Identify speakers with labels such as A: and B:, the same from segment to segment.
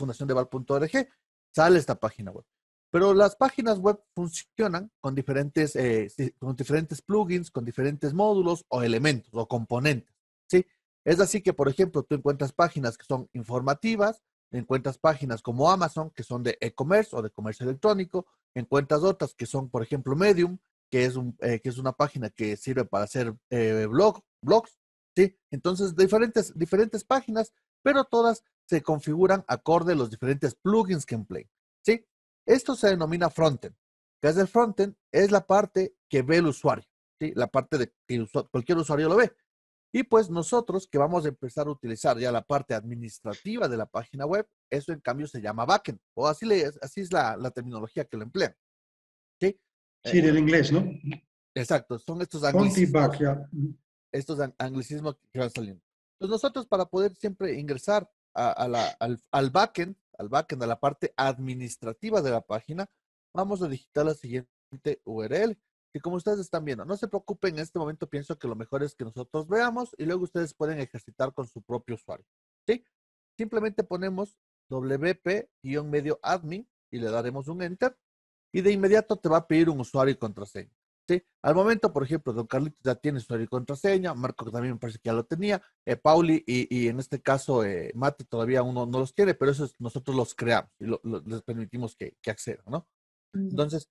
A: fundaciondeval.org, sale esta página web. Pero las páginas web funcionan con diferentes, eh, con diferentes plugins, con diferentes módulos o elementos o componentes. ¿sí? Es así que, por ejemplo, tú encuentras páginas que son informativas, encuentras páginas como Amazon, que son de e-commerce o de comercio electrónico, encuentras otras que son, por ejemplo, Medium, que es, un, eh, que es una página que sirve para hacer eh, blog, blogs, ¿sí? Entonces, diferentes, diferentes páginas, pero todas se configuran acorde a los diferentes plugins que emplean, ¿sí? Esto se denomina frontend. ¿Qué es el frontend? Es la parte que ve el usuario, ¿sí? la parte de cualquier usuario lo ve. Y pues nosotros que vamos a empezar a utilizar ya la parte administrativa de la página web, eso en cambio se llama backend, o así, así es la, terminología que lo emplean. ¿Sí? sí del eh, inglés, ¿no? Exacto, son estos anglicismos. Estos anglicismos que van saliendo. Entonces nosotros para poder siempre ingresar al, backend, al backend, a la parte administrativa de la página, vamos a digitar la siguiente URL. Que como ustedes están viendo, no se preocupen, en este momento pienso que lo mejor es que nosotros veamos y luego ustedes pueden ejercitar con su propio usuario. ¿sí? Simplemente ponemos wp-medio admin y le daremos un enter y de inmediato te va a pedir un usuario y contraseña. Al momento, por ejemplo, Don Carlitos ya tiene su contraseña, Marco también me parece que ya lo tenía, eh, Pauli y, en este caso eh, Mate todavía uno no los tiene, pero eso es, nosotros los creamos y les permitimos que, accedan, ¿no? Mm. Entonces,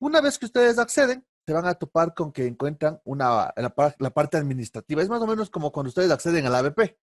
A: una vez que ustedes acceden, se van a topar con que encuentran una, la, parte administrativa. Es más o menos como cuando ustedes acceden al ABP,